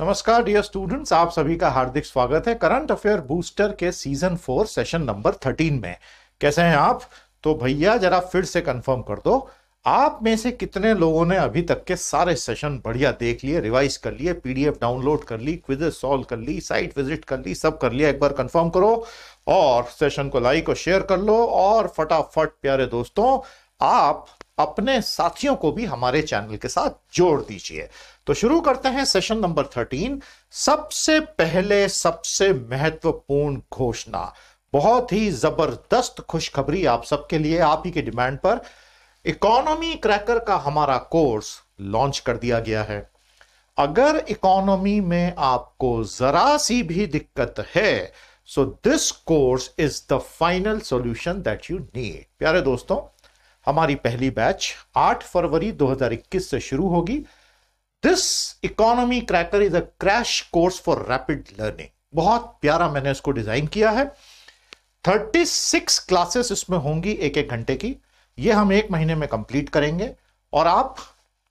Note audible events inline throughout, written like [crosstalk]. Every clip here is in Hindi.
नमस्कार डियर स्टूडेंट्स आप सभी का हार्दिक स्वागत है करंट अफेयर बूस्टर के season four session number thirteen में कैसे हैं आप तो भैया जरा फिर से कंफर्म कर दो आप में से कितने लोगों ने अभी तक के सारे सेशन बढ़िया देख लिए रिवाइज कर लिए पीडीएफ डाउनलोड कर ली क्विज सॉल्व कर ली साइट विजिट कर ली सब कर लिया एक बार कंफर्म करो और सेशन को लाइक और शेयर कर लो और फटाफट प्यारे दोस्तों आप अपने साथियों को भी हमारे चैनल के साथ जोड़ दीजिए तो शुरू करते हैं सेशन नंबर थर्टीन सबसे पहले सबसे महत्वपूर्ण घोषणा बहुत ही जबरदस्त खुशखबरी आप सबके लिए आप ही के डिमांड पर इकोनॉमी क्रैकर का हमारा कोर्स लॉन्च कर दिया गया है अगर इकोनॉमी में आपको जरा सी भी दिक्कत है so this course is the final solution that you need प्यारे दोस्तों हमारी पहली बैच 8 फरवरी 2021 से शुरू होगी this economy cracker is a crash course for rapid learning बहुत प्यारा मैंने इसको डिजाइन किया है 36 क्लासेस इसमें होंगी एक एक घंटे की ये हम एक महीने में कंप्लीट करेंगे और आप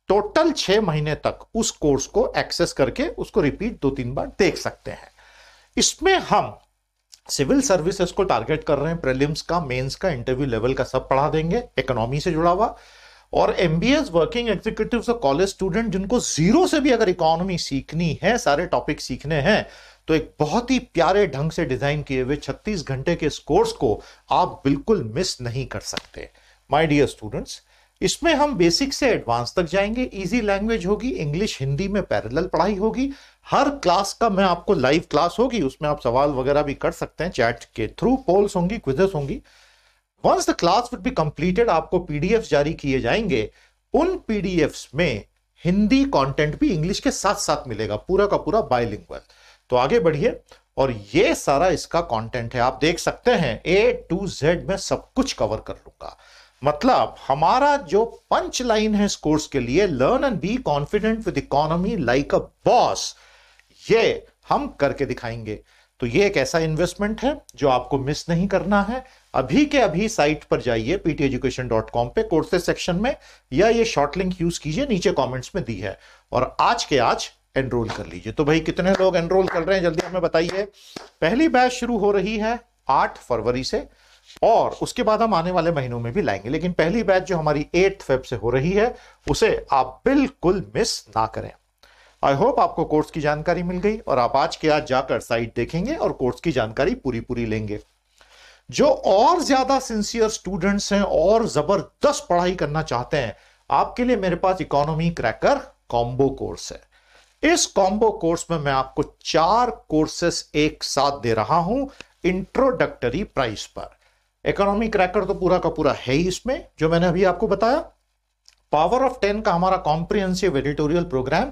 टोटल छह महीने तक उस कोर्स को एक्सेस करके उसको रिपीट दो तीन बार देख सकते हैं इसमें हम सिविल सर्विसेज को टारगेट कर रहे हैं प्रीलिम्स का मेंस का इंटरव्यू लेवल का सब पढ़ा देंगे इकोनॉमी से जुड़ा हुआ और M B S working executive और कॉलेज स्टूडेंट जिनको जीरो से भी अगर इकोनॉमी सीखनी है सारे टॉपिक सीखने हैं तो एक बहुत ही प्यारे ढंग से डिजाइन किए हुए 36 घंटे के इस कोर्स को आप बिल्कुल मिस नहीं कर सकते माय डियर स्टूडेंट्स इसमें हम बेसिक से एडवांस तक जाएंगे इजी लैंग्वेज होगी इंग्लिश हिंदी में पैरेलल पढ़ाई होगी हर क्लास का मैं आपको लाइव क्लास होगी उसमें आप सवाल वगैरह भी कर सकते हैं चैट के थ्रू पोल्स होंगी क्विजेस होंगी once the class would be completed आपको पीडीएफ जारी किए जाएंगे उन पीडीएफ्स में हिंदी कॉन्टेंट भी इंग्लिश के साथ साथ मिलेगा पूरा का पूरा बायलिंगुअल तो आगे बढ़िए और ये सारा इसका कंटेंट है आप देख सकते हैं ए टू जेड में सब कुछ कवर कर लूंगा मतलब हमारा जो पंच लाइन है इस कोर्स के लिए learn and be confident with economy like a boss ये हम करके दिखाएंगे तो ये एक ऐसा इन्वेस्टमेंट है जो आपको मिस नहीं करना है अभी के अभी साइट पर जाइए pteducation.com पे कोर्सेज सेक्शन में या ये शॉर्ट लिंक यूज कीजिए नीचे कमेंट्स में दी है और आज के आज एनरोल कर लीजिए तो भाई कितने लोग एनरोल कर रहे हैं जल्दी हमें बताइए पहली बैच शुरू हो रही है आठ फरवरी से और उसके बाद हम आने वाले महीनों में भी लाएंगे लेकिन पहली बैच जो हमारी एट्थ फेब से हो रही है उसे आप बिल्कुल मिस ना करें आई होप आपको कोर्स की जानकारी मिल गई और आप आज के आज जाकर साइट देखेंगे और कोर्स की जानकारी पूरी पूरी लेंगे जो और ज्यादा सिंसियर स्टूडेंट्स हैं और जबरदस्त पढ़ाई करना चाहते हैं आपके लिए मेरे पास इकोनॉमी क्रैकर कॉम्बो कोर्स है इस कॉम्बो कोर्स में मैं आपको चार कोर्सेस एक साथ दे रहा हूं इंट्रोडक्टरी प्राइस पर इकोनॉमी क्रैकर तो पूरा का पूरा है ही इसमें जो मैंने अभी आपको बताया पावर ऑफ टेन का हमारा कॉम्प्रिहेंसिव एडिटोरियल प्रोग्राम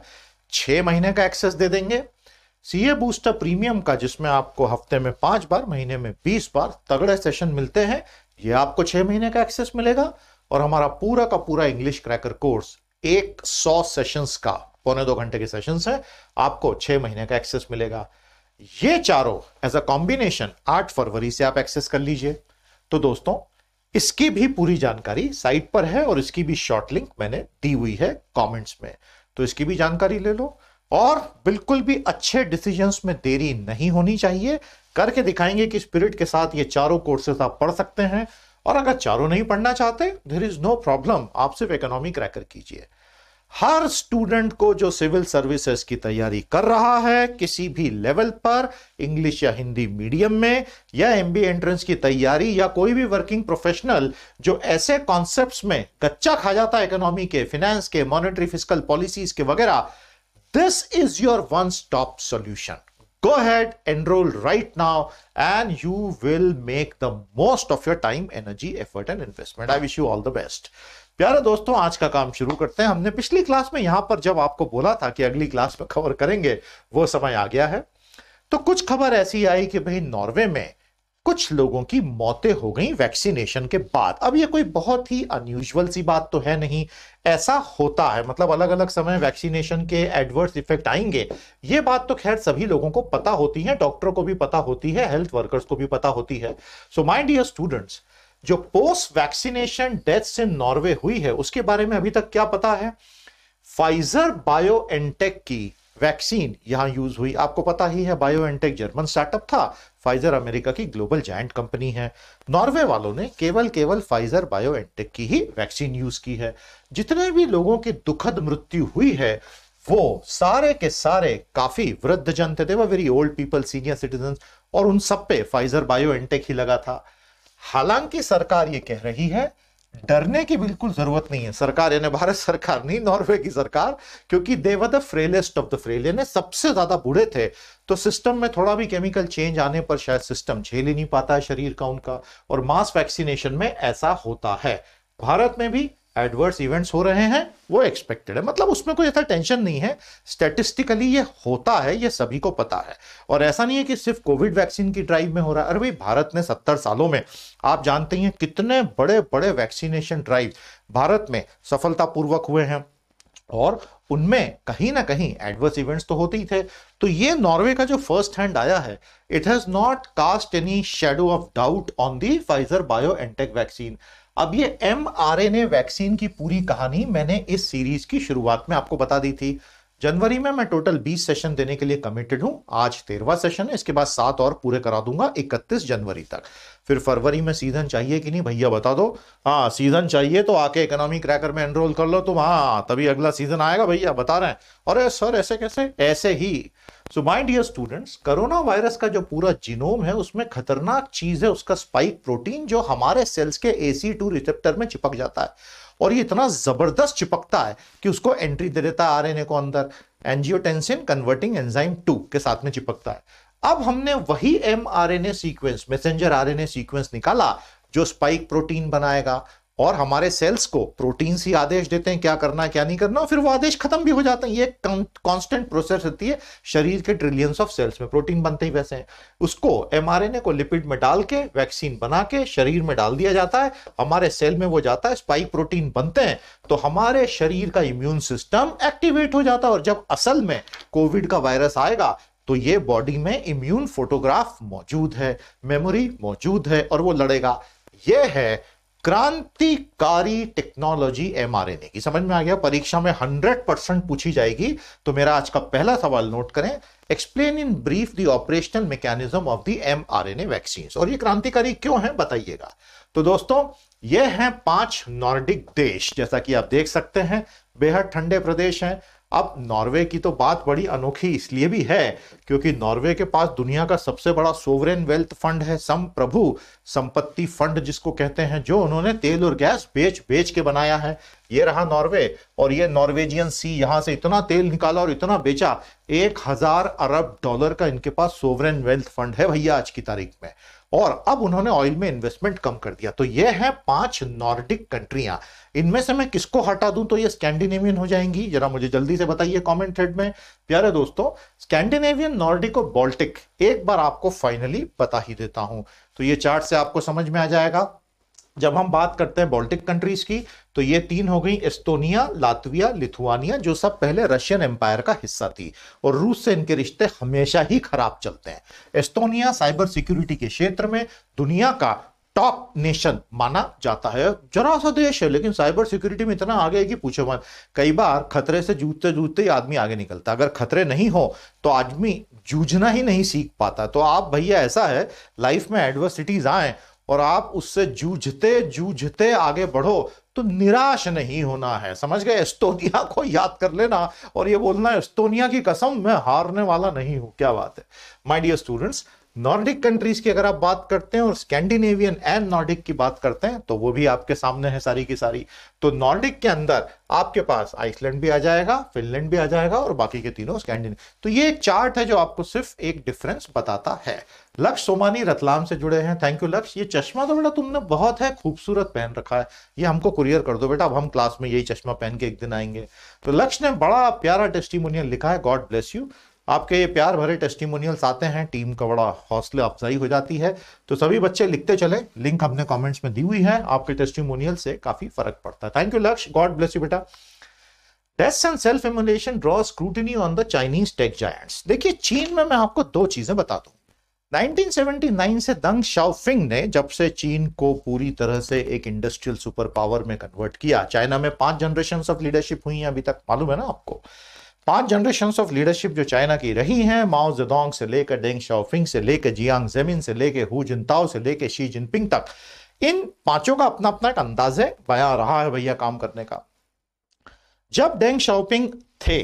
छह महीने का एक्सेस दे देंगे सीए बूस्टर प्रीमियम का जिसमें आपको हफ्ते में पांच बार महीने में बीस बार तगड़े सेशन मिलते हैं ये आपको छह महीने का एक्सेस मिलेगा और हमारा पूरा का पूरा इंग्लिश क्रैकर कोर्स एक सौ सेशंस का पौने दो घंटे के सेशंस है आपको छह महीने का एक्सेस मिलेगा ये चारों एज अ कॉम्बिनेशन आठ फरवरी से आप एक्सेस कर लीजिए तो दोस्तों इसकी भी पूरी जानकारी साइट पर है और इसकी भी शॉर्ट लिंक मैंने दी हुई है कमेंट्स में तो इसकी भी जानकारी ले लो और बिल्कुल भी अच्छे डिसीजंस में देरी नहीं होनी चाहिए करके दिखाएंगे कि स्पिरिट के साथ ये चारों कोर्सेस आप पढ़ सकते हैं और अगर चारों नहीं पढ़ना चाहते देर इज नो प्रॉब्लम आप सिर्फ इकोनॉमी क्रैकर कीजिए हर स्टूडेंट को जो सिविल सर्विसेज की तैयारी कर रहा है किसी भी लेवल पर इंग्लिश या हिंदी मीडियम में या एमबीए एंट्रेंस की तैयारी या कोई भी वर्किंग प्रोफेशनल जो ऐसे कॉन्सेप्ट्स में कच्चा खा जाता है इकोनॉमी के फिनेंस के मॉनेटरी फिजिकल पॉलिसीज के वगैरह this is your one stop solution go ahead enrol right now and you will make the most of your time energy effort and investment I wish you all the best प्यारे दोस्तों आज का काम शुरू करते हैं हमने पिछली क्लास में यहां पर जब आपको बोला था कि अगली क्लास में कवर करेंगे वो समय आ गया है तो कुछ खबर ऐसी आई कि भाई नॉर्वे में कुछ लोगों की मौतें हो गई वैक्सीनेशन के बाद अब ये कोई बहुत ही अनयूजल सी बात तो है नहीं ऐसा होता है मतलब अलग अलग समय वैक्सीनेशन के एडवर्स इफेक्ट आएंगे ये बात तो खैर सभी लोगों को पता होती है डॉक्टरों को भी पता होती है हेल्थ वर्कर्स को भी पता होती है सो माइंड डियर स्टूडेंट्स जो पोस्ट वैक्सीनेशन डेथ से नॉर्वे हुई है उसके बारे में अभी तक क्या पता है फाइजर बायो एनटेक की वैक्सीन यहां यूज हुई आपको पता ही है बायो एनटेक जर्मन स्टार्टअप था फाइजर अमेरिका की ग्लोबल जायंट कंपनी है नॉर्वे वालों ने केवल केवल फाइजर बायो एनटेक की ही वैक्सीन यूज की है जितने भी लोगों की दुखद मृत्यु हुई है वो सारे के सारे काफी वृद्ध जन थे very old people senior citizen और उन सब पे फाइजर बायो एनटेक ही लगा था हालांकि सरकार ये कह रही है डरने की बिल्कुल जरूरत नहीं है सरकार यानी भारत सरकार नहीं नॉर्वे की सरकार क्योंकि देवद the frailest of the frail यानी सबसे ज्यादा बूढ़े थे तो सिस्टम में थोड़ा भी केमिकल चेंज आने पर शायद सिस्टम झेल ही नहीं पाता है शरीर का उनका और मास वैक्सीनेशन में ऐसा होता है भारत में भी एडवर्स इवेंट्स हो रहे हैं वो एक्सपेक्टेड है मतलब उसमें कोई ऐसा टेंशन नहीं है स्टेटिस्टिकली ये होता है ये सभी को पता है और ऐसा नहीं है कि सिर्फ कोविड वैक्सीन की ड्राइव में हो रहा है अरे भाई भारत ने सत्तर सालों में आप जानते हैं कितने बड़े बड़े वैक्सीनेशन ड्राइव भारत में सफलतापूर्वक हुए हैं और उनमें कहीं ना कहीं एडवर्स इवेंट्स तो होते ही थे तो ये नॉर्वे का जो फर्स्ट हैंड आया है it has not cast any shadow of doubt on the Pfizer BioNTech vaccine अब ये एम वैक्सीन की पूरी कहानी मैंने इस सीरीज की शुरुआत में आपको बता दी थी जनवरी में मैं टोटल 20 सेशन देने के लिए कमिटेड हूं आज तेरवा सेशन है इसके बाद सात और पूरे करा दूंगा 31 जनवरी तक फिर फरवरी में सीजन चाहिए कि नहीं भैया बता दो हाँ सीजन चाहिए तो आके इकोनॉमी क्रैकर में एनरोल कर लो तुम हाँ तभी अगला सीजन आएगा भैया बता रहे हैं अरे सर ऐसे कैसे ऐसे ही so my dear students corona virus का जो पूरा जीनोम है उसमें खतरनाक चीज है उसका स्पाइक प्रोटीन जो हमारे सेल्स के एसी टू रिसेप्टर में चिपक जाता है और ये इतना जबरदस्त चिपकता है कि उसको एंट्री दे देता है आरएनए को अंदर एंजियोटेंसिन कन्वर्टिंग एंजाइम टू के साथ में चिपकता है अब हमने वही M R N A sequence messenger R N A sequence निकाला जो स्पाइक प्रोटीन बनाएगा और हमारे सेल्स को प्रोटीन्स ही आदेश देते हैं क्या करना है क्या नहीं करना और फिर वो आदेश खत्म भी हो जाते हैं ये कांस्टेंट प्रोसेस होती है शरीर के ट्रिलियंस ऑफ सेल्स में प्रोटीन बनते ही वैसे हैं उसको एमआरएनए को लिपिड में डाल के वैक्सीन बना के शरीर में डाल दिया जाता है हमारे सेल में वो जाता है स्पाइक प्रोटीन बनते हैं तो हमारे शरीर का इम्यून सिस्टम एक्टिवेट हो जाता है और जब असल में कोविड का वायरस आएगा तो ये बॉडी में इम्यून फोटोग्राफ मौजूद है मेमोरी मौजूद है और वो लड़ेगा ये है क्रांतिकारी टेक्नोलॉजी एमआरएनए की समझ में आ गया परीक्षा में 100 परसेंट पूछी जाएगी तो मेरा आज का पहला सवाल नोट करें explain in brief the operational mechanism of the mRNA vaccine और ये क्रांतिकारी क्यों है बताइएगा तो दोस्तों ये हैं पांच नॉर्डिक देश जैसा कि आप देख सकते हैं बेहद ठंडे प्रदेश हैं अब नॉर्वे की तो बात बड़ी अनोखी इसलिए भी है क्योंकि नॉर्वे के पास दुनिया का सबसे बड़ा सोवरेन वेल्थ फंड है सम प्रभु संपत्ति फंड जिसको कहते हैं जो उन्होंने तेल और गैस बेच बेच के बनाया है ये रहा नॉर्वे और ये नॉर्वेजियन सी यहां से इतना तेल निकाला और इतना बेचा एक हजार अरब डॉलर का इनके पास सोवरेन वेल्थ फंड है भैया आज की तारीख में और अब उन्होंने ऑयल में इन्वेस्टमेंट कम कर दिया तो ये है पांच नॉर्डिक कंट्रियां इनमें से मैं किसको हटा दूं तो ये स्कैंडिनेवियन हो जाएंगी जरा मुझे जल्दी से बताइए कमेंट थ्रेड में प्यारे दोस्तों स्कैंडिनेवियन नॉर्डिक और बॉल्टिक एक बार आपको फाइनली बता ही देता हूं तो ये चार्ट से आपको समझ में आ जाएगा जब हम बात करते हैं बोल्टिक कंट्रीज की तो ये तीन हो गई एस्तोनिया लातविया लिथुआनिया जो सब पहले रशियन एम्पायर का हिस्सा थी और रूस से इनके रिश्ते हमेशा ही खराब चलते हैं एस्तोनिया साइबर सिक्योरिटी के क्षेत्र में दुनिया का टॉप नेशन माना जाता है जरा सा देश है लेकिन साइबर सिक्योरिटी में इतना आगे है कि पूछो मत कई बार खतरे से जूझते जूझते ही आदमी आगे निकलता अगर खतरे नहीं हो तो आदमी जूझना ही नहीं सीख पाता तो आप भैया ऐसा है लाइफ में एडवर्सिटीज आए और आप उससे जूझते जूझते आगे बढ़ो तो निराश नहीं होना है समझ गए एस्टोनिया को याद कर लेना और ये बोलना एस्टोनिया की कसम मैं हारने वाला नहीं हूं क्या बात है my dear students Nordic countries की अगर आप बात करते हैं और स्कैंडिनेवियन एंड नॉर्डिक की बात करते हैं तो वो भी आपके सामने है सारी की सारी तो नॉर्डिक के अंदर आपके पास आइसलैंड भी आ जाएगा फिनलैंड भी आ जाएगा और बाकी के तीनों स्कैंडिने तो ये चार्ट है जो आपको सिर्फ एक डिफरेंस बताता है लक्ष्य सोमानी रतलाम से जुड़े हैं थैंक यू लक्ष्य ये चश्मा तो बेटा तुमने बहुत है खूबसूरत पहन रखा है ये हमको कुरियर कर दो बेटा अब हम क्लास में यही चश्मा पहन के एक दिन आएंगे तो लक्ष्य ने बड़ा प्यारा टेस्टिमोनियल लिखा है गॉड ब्लेस यू आपके ये प्यार भरे टेस्टिमोनियल्स आते हैं टीम का बड़ा हौसला अफजाई हो जाती है तो सभी बच्चे लिखते चले लिंक हमने कमेंट्स में दी हुई है आपके टेस्टिमोनियल से काफी फर्क पड़ता है thank you Lakshya God bless you बेटा test and self emulation draw scrutiny on the Chinese tech giants देखिए चीन में मैं आपको दो चीजें बता दू 1979 से दंग शाओफिंग ने जब से चीन को पूरी तरह से एक इंडस्ट्रियल सुपर पावर में कन्वर्ट किया चाइना में पांच जनरेशन ऑफ लीडरशिप हुई है अभी तक मालूम है ना आपको पांच जनरेशन ऑफ लीडरशिप जो चाइना की रही हैं माओ जदोंग से लेकर डेंग शाओफिंग से लेकर जियांग जमीन से लेकर हु जिनताओ से लेकर शी जिनपिंग तक इन पांचों का अपना अपना एक अंदाज है बया रहा है भैया काम करने का जब डेंग शाओपिंग थे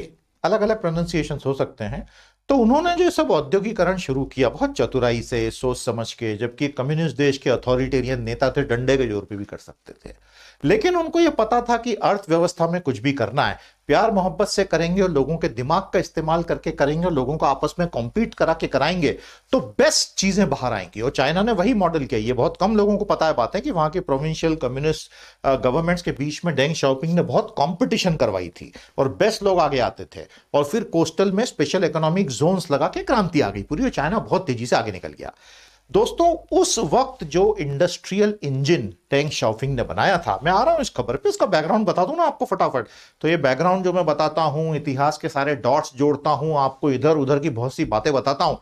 अलग अलग प्रोनाउंसिएशन हो सकते हैं तो उन्होंने जो सब औद्योगिकरण शुरू किया बहुत चतुराई से सोच समझ के जबकि कम्युनिस्ट देश के अथॉरिटेरियन नेता थे डंडे के जोर पे भी कर सकते थे लेकिन उनको यह पता था कि अर्थव्यवस्था में कुछ भी करना है प्यार मोहब्बत से करेंगे और लोगों के दिमाग का इस्तेमाल करके करेंगे और लोगों को आपस में कॉम्पीट करा के कराएंगे तो बेस्ट चीजें बाहर आएंगी और चाइना ने वही मॉडल किया ये बहुत कम लोगों को पता है बात है कि वहां के प्रोविंशियल कम्युनिस्ट गवर्नमेंट्स के बीच में डेंग शाओपिंग ने बहुत कॉम्पिटिशन करवाई थी और बेस्ट लोग आगे आते थे और फिर कोस्टल में स्पेशल इकोनॉमिक जोन्स लगा के क्रांति आ गई पूरी और चाइना बहुत तेजी से आगे निकल गया दोस्तों उस वक्त जो इंडस्ट्रियल इंजन टैंक शॉफिंग ने बनाया था मैं आ रहा हूं इस खबर पे इसका बैकग्राउंड बता दू ना आपको फटाफट तो ये बैकग्राउंड जो मैं बताता हूं इतिहास के सारे डॉट्स जोड़ता हूं आपको इधर उधर की बहुत सी बातें बताता हूं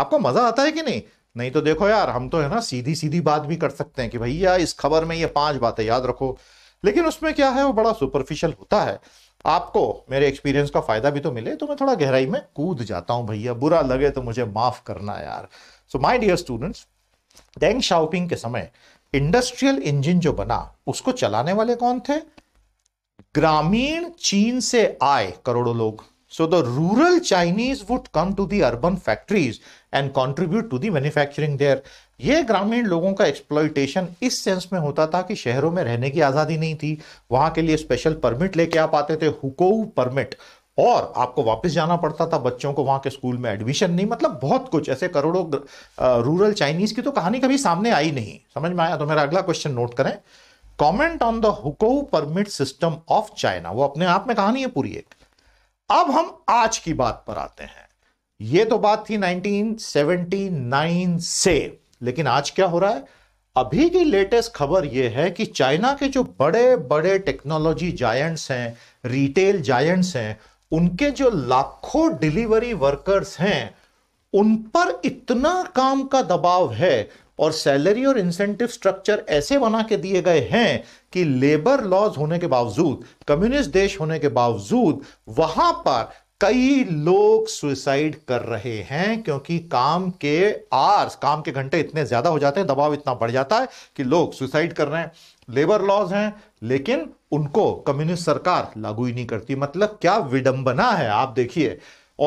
आपको मजा आता है कि नहीं नहीं तो देखो यार हम तो है ना सीधी सीधी बात भी कर सकते हैं कि भैया इस खबर में ये पांच बातें याद रखो लेकिन उसमें क्या है वो बड़ा सुपरफिशियल होता है आपको मेरे एक्सपीरियंस का फायदा भी तो मिले तो मैं थोड़ा गहराई में कूद जाता हूँ भैया बुरा लगे तो मुझे माफ करना यार so my dear students Deng Xiaoping के समय इंडस्ट्रियल इंजन जो बना उसको चलाने वाले कौन थे ग्रामीण चीन से आए करोड़ों लोग so the rural Chinese would come to the urban factories and contribute to the manufacturing there ये ग्रामीण लोगों का एक्सप्लॉयटेशन इस सेंस में होता था कि शहरों में रहने की आज़ादी नहीं थी वहां के लिए स्पेशल परमिट लेके आ पाते थे हुकोऊ परमिट और आपको वापस जाना पड़ता था बच्चों को वहाँ के स्कूल में एडमिशन नहीं मतलब बहुत कुछ ऐसे करोड़ों रूरल चाइनीज़ की तो कहानी कभी सामने आई नहीं समझ में आया तो मेरा अगला क्वेश्चन नोट करें comment on the hukou permit system of China वो अपने आप में कहानी है पूरी एक अब हम आज की बात पर आते हैं ये तो बात थी 1979 से लेकिन आज क्या हो रहा है अभी की लेटेस्ट खबर यह है कि चाइना के जो बड़े बड़े टेक्नोलॉजी जायंट्स हैं रिटेल जायंट्स हैं उनके जो लाखों डिलीवरी वर्कर्स हैं उन पर इतना काम का दबाव है और सैलरी और इंसेंटिव स्ट्रक्चर ऐसे बना के दिए गए हैं कि लेबर लॉज होने के बावजूद कम्युनिस्ट देश होने के बावजूद वहां पर कई लोग सुसाइड कर रहे हैं क्योंकि काम के आर्स काम के घंटे इतने ज्यादा हो जाते हैं दबाव इतना बढ़ जाता है कि लोग सुसाइड कर रहे हैं लेबर लॉज हैं लेकिन उनको कम्युनिस्ट सरकार लागू ही नहीं करती मतलब क्या विडंबना है आप देखिए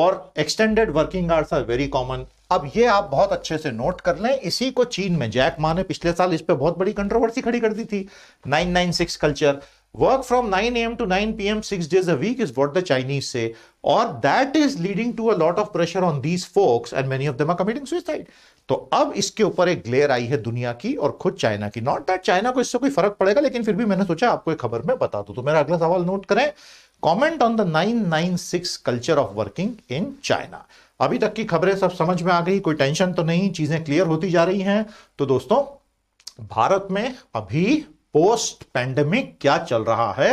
और extended working hours are very common अब ये आप बहुत अच्छे से नोट कर लें इसी को चीन में जैक मा ने पिछले साल इस पर बहुत बड़ी कंट्रोवर्सी खड़ी कर दी थी 996 culture work from 9 AM to 9 PM six days a week is what the Chinese से और that is leading to a lot of pressure on these folks and many of them are committing suicide तो अब इसके ऊपर एक ग्लेयर आई है दुनिया की और खुद चाइना की नॉट दैट चाइना को इससे कोई फर्क पड़ेगा लेकिन फिर भी मैंने सोचा आपको एक खबर में बता दू तो मेरा अगला सवाल नोट करें comment on the 996 culture of working in China अभी तक की खबरें सब समझ में आ गई कोई टेंशन तो नहीं चीजें क्लियर होती जा रही हैं तो दोस्तों भारत में अभी पोस्ट पैंडेमिक क्या चल रहा है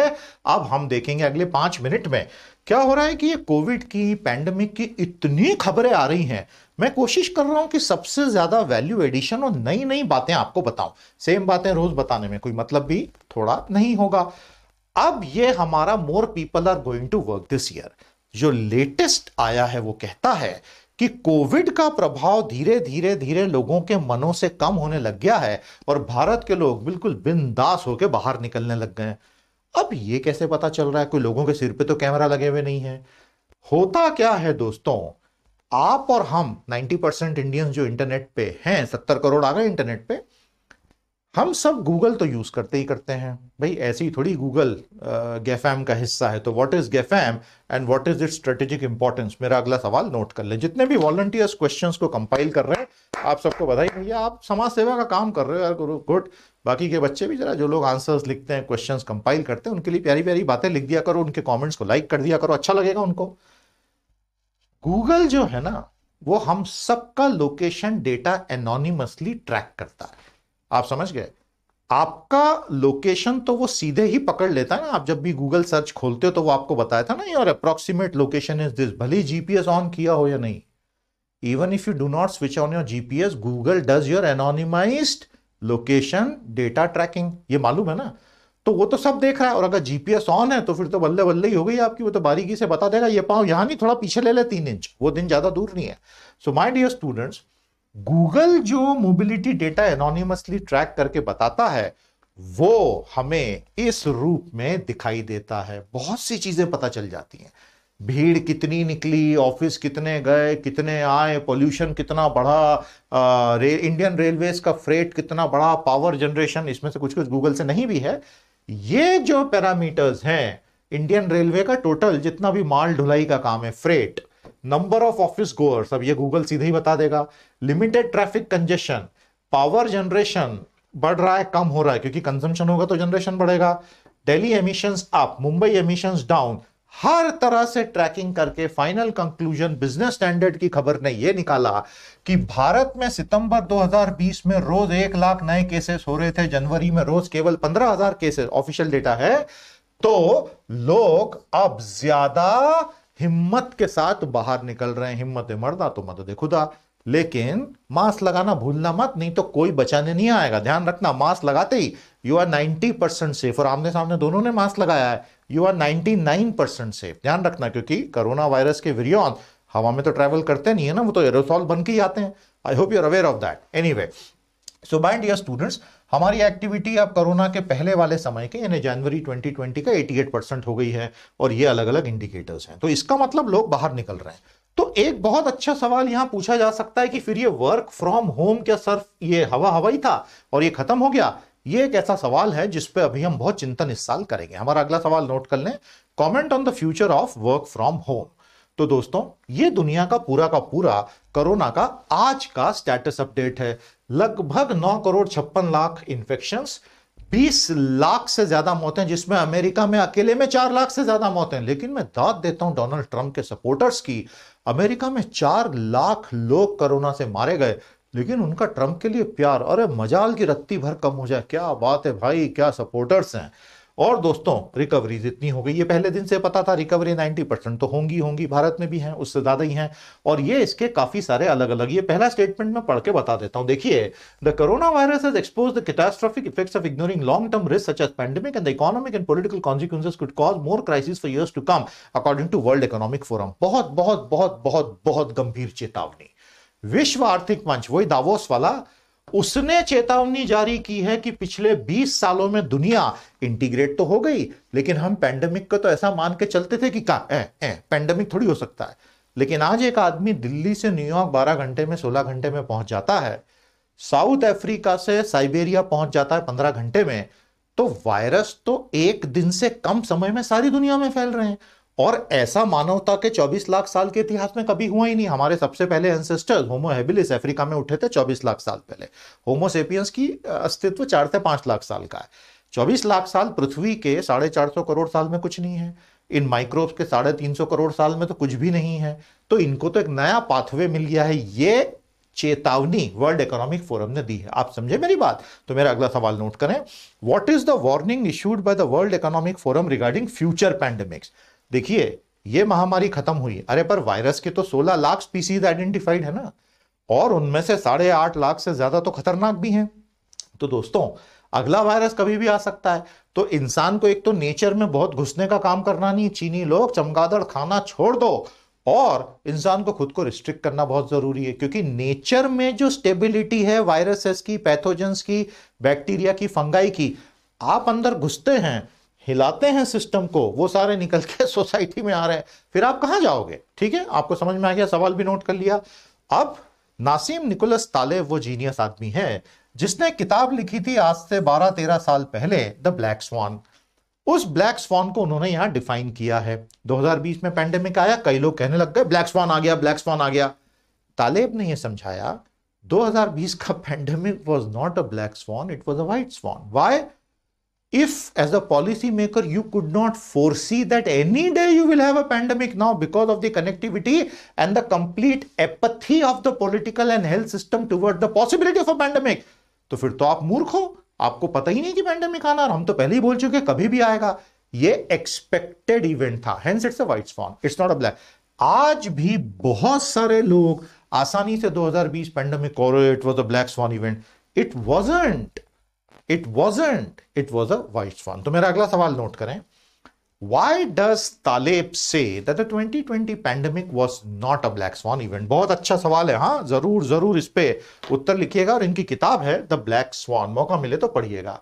अब हम देखेंगे अगले पांच मिनट में क्या हो रहा है कि ये कोविड की पैंडेमिक की इतनी खबरें आ रही हैं मैं कोशिश कर रहा हूं कि सबसे ज्यादा वैल्यू एडिशन और नई नई बातें आपको बताऊं सेम बातें रोज बताने में कोई मतलब भी थोड़ा नहीं होगा अब ये हमारा more people are going to work this year जो लेटेस्ट आया है वो कहता है कि कोविड का प्रभाव धीरे धीरे धीरे लोगों के मनों से कम होने लग गया है और भारत के लोग बिल्कुल बिंदास होकर बाहर निकलने लग गए अब ये कैसे पता चल रहा है कोई लोगों के सिर पे तो कैमरा लगे हुए नहीं है होता क्या है दोस्तों आप और हम 90 परसेंट इंडियंस जो इंटरनेट पे हैं 70 करोड़ आ गए इंटरनेट पे हम सब गूगल तो यूज करते ही करते हैं भाई ऐसी थोड़ी गूगल गैफैम का हिस्सा है तो what is GAFAM and what is it strategic importance मेरा अगला सवाल नोट कर ले जितने भी वॉलंटियर्स क्वेश्चंस को कंपाइल कर रहे हैं आप सबको बधाई भैया आप समाज सेवा का काम कर रहे हो यार गुरु गुड बाकी के बच्चे भी जरा जो लोग आंसर्स लिखते हैं क्वेश्चन कंपाइल करते हैं उनके लिए प्यारी प्यारी बातें लिख दिया करो उनके कॉमेंट्स को लाइक कर दिया करो अच्छा लगेगा उनको गूगल जो है ना वो हम सबका लोकेशन डेटा एनोनिमसली ट्रैक करता है आप समझ गए आपका लोकेशन तो वो सीधे ही पकड़ लेता है ना आप जब भी गूगल सर्च खोलते हो तो वो आपको बताया था ना your approximate location is this भले ही जीपीएस ऑन किया हो या नहीं even if you do not switch on your GPS Google does your anonymise location data tracking ये मालूम है ना तो वो तो सब देख रहा है और अगर जीपीएस ऑन है तो फिर तो बल्ले बल्ले ही हो गई आपकी वो तो बारीकी से बता देगा ये पाँव यहाँ नहीं थोड़ा पीछे ले ले तीन इंच वो दिन ज़्यादा दूर नहीं है so my dear students Google जो मोबिलिटी डेटा एनोनिमसली ट्रैक करके बताता है वो हमें इस रूप में दिखाई देता है बहुत सी चीज़ें पता चल जाती हैं भीड़ कितनी निकली ऑफिस कितने गए कितने आए पोल्यूशन कितना बढ़ा रे, इंडियन रेलवेज का फ्रेट कितना बढ़ा पावर जनरेशन इसमें से कुछ कुछ गूगल से नहीं भी है ये जो पैरामीटर्स हैं इंडियन रेलवे का टोटल जितना भी माल ढुलाई का काम है freight number of office goers अब ये गूगल सीधे ही बता देगा limited traffic congestion power generation बढ़ रहा है कम हो रहा है क्योंकि कंजम्पशन होगा तो जनरेशन बढ़ेगा Delhi emissions up Mumbai emissions down हर तरह से ट्रैकिंग करके फाइनल कंक्लूजन बिजनेस स्टैंडर्ड की खबर ने यह निकाला कि भारत में सितंबर 2020 में रोज एक लाख नए केसेस हो रहे थे जनवरी में रोज केवल पंद्रह हजार केसेस ऑफिशियल डेटा है तो लोग अब ज्यादा हिम्मत के साथ बाहर निकल रहे हैं हिम्मत मर्दा तो मदद खुदा लेकिन मास्क लगाना भूलना मत नहीं तो कोई बचाने नहीं आएगा ध्यान रखना मास्क लगाते ही you are ninety percent safe और आमने सामने दोनों ने मास्क लगाया है you are ninety nine percent safe ध्यान रखना क्योंकि कोरोना वायरस के विरियॉन हवा में तो ट्रैवल करते नहीं है ना वो तो एरोसॉल बन के ही आते हैं I hope you are aware of that anyway so mind dear students हमारी एक्टिविटी अब कोरोना के पहले वाले समय के यानी जनवरी 2020 का 88 परसेंट हो गई है और ये अलग अलग इंडिकेटर्स हैं तो इसका मतलब लोग बाहर निकल रहे हैं तो एक बहुत अच्छा सवाल यहाँ पूछा जा सकता है कि फिर ये वर्क फ्रॉम होम क्या सर्फ ये हवा हवाई था और ये खत्म हो गया ये एक ऐसा सवाल है जिस पे अभी हम बहुत चिंतन इस साल करेंगे हमारा अगला सवाल नोट कर लें comment on the future of work from home तो दोस्तों ये दुनिया का पूरा का पूरा कोरोना का आज का स्टेटस अपडेट है लगभग 9 करोड़ छप्पन लाख इन्फेक्शन 20 लाख से ज्यादा मौतें जिसमें अमेरिका में अकेले में 4 लाख से ज्यादा मौतें लेकिन मैं दाद देता हूं डोनाल्ड ट्रंप के सपोर्टर्स की अमेरिका में 4 लाख लोग कोरोना से मारे गए लेकिन उनका ट्रम्प के लिए प्यार अरे मजाल की रत्ती भर कम हो जाए क्या बात है भाई क्या सपोर्टर्स हैं और दोस्तों रिकवरीज इतनी हो गई ये पहले दिन से पता था रिकवरी 90 परसेंट तो होंगी होंगी भारत में भी हैं उससे ज़्यादा ही हैं और ये इसके काफ़ी सारे अलग अलग ये पहला स्टेटमेंट मैं पढ़ के बता देता हूँ देखिए the corona virus has expose the catastrophic effects of ignoring long term risk such as pandemic and the economic and political consequence could cause more crisis for years to come according to World Economic Forum बहुत बहुत बहुत बहुत बहुत गंभीर चेतावनी विश्व आर्थिक मंच वही दावोस वाला उसने चेतावनी जारी की है कि पिछले 20 सालों में दुनिया इंटीग्रेट तो हो गई लेकिन हम पैंडेमिक को तो ऐसा मान के चलते थे कि का ए, ए, पैंडेमिक थोड़ी हो सकता है लेकिन आज एक आदमी दिल्ली से न्यूयॉर्क 12 घंटे में 16 घंटे में पहुंच जाता है साउथ अफ्रीका से साइबेरिया पहुंच जाता है पंद्रह घंटे में तो वायरस तो एक दिन से कम समय में सारी दुनिया में फैल रहे हैं और ऐसा मानवता के 24 लाख साल के इतिहास में कभी हुआ ही नहीं हमारे सबसे पहले एंसेस्टर्स होमोहेबिलिस अफ्रीका में उठे थे 24 लाख साल पहले होमोसेपियंस की अस्तित्व चार से पांच लाख साल का है 24 लाख साल पृथ्वी के साढ़े चार सौ करोड़ साल में कुछ नहीं है इन माइक्रोब्स के साढ़े तीन सौ करोड़ साल में तो कुछ भी नहीं है तो इनको तो एक नया पाथवे मिल गया है ये चेतावनी वर्ल्ड इकोनॉमिक फोरम ने दी है आप समझे मेरी बात तो मेरा अगला सवाल नोट करें what is the warning issued by the World Economic Forum regarding future pandemics देखिए ये महामारी खत्म हुई अरे पर वायरस के तो 16 लाख स्पीसीज आइडेंटिफाइड है ना और उनमें से साढ़े आठ लाख से ज्यादा तो खतरनाक भी हैं तो दोस्तों अगला वायरस कभी भी आ सकता है तो इंसान को एक तो नेचर में बहुत घुसने का काम करना नहीं चीनी लोग चमगादड़ खाना छोड़ दो और इंसान को खुद को रिस्ट्रिक्ट करना बहुत जरूरी है क्योंकि नेचर में जो स्टेबिलिटी है वायरसेस की पैथोजेंस की बैक्टीरिया की फंगाई की आप अंदर घुसते हैं हिलाते हैं सिस्टम को वो सारे निकल के [laughs] सोसाइटी में आ रहे हैं फिर आप कहाँ जाओगे ठीक है आपको समझ में आ गया सवाल भी नोट कर लिया अब नासिम निकोलस ताले वो जीनियस आदमी है जिसने किताब लिखी थी आज से बारह तेरह साल पहले द ब्लैक स्वान उस ब्लैक स्वान को उन्होंने यहां डिफाइन किया है 2020 में पैंडेमिक आया कई लोग कहने लग गए ब्लैक स्वान आ गया ब्लैक स्वान आ गया तालेब ने यह समझाया 2020 का [laughs] pandemic was not a black swan it was a white swan why if as a policy maker you could not foresee that any day you will have a pandemic now because of the connectivity and the complete apathy of the political and health system toward the possibility of a pandemic to fir to aap murkh ho aapko pata hi nahi ki pandemic aana aur hum to pehle hi bol chuke kabhi bhi aayega ये एक्सपेक्टेड इवेंट था hence it's a white swan it's not a black आज भी बहुत सारे लोग आसानी से 2020 पैंडेमिक और it was a black swan event it wasn't it wasn't it was a white swan तो मेरा अगला सवाल नोट करें Y does Taleb say that the 2020 pandemic was not a black swan event बहुत अच्छा सवाल है हाँ जरूर जरूर इस पे उत्तर लिखिएगा और इनकी किताब है द ब्लैक स्वान मौका मिले तो पढ़िएगा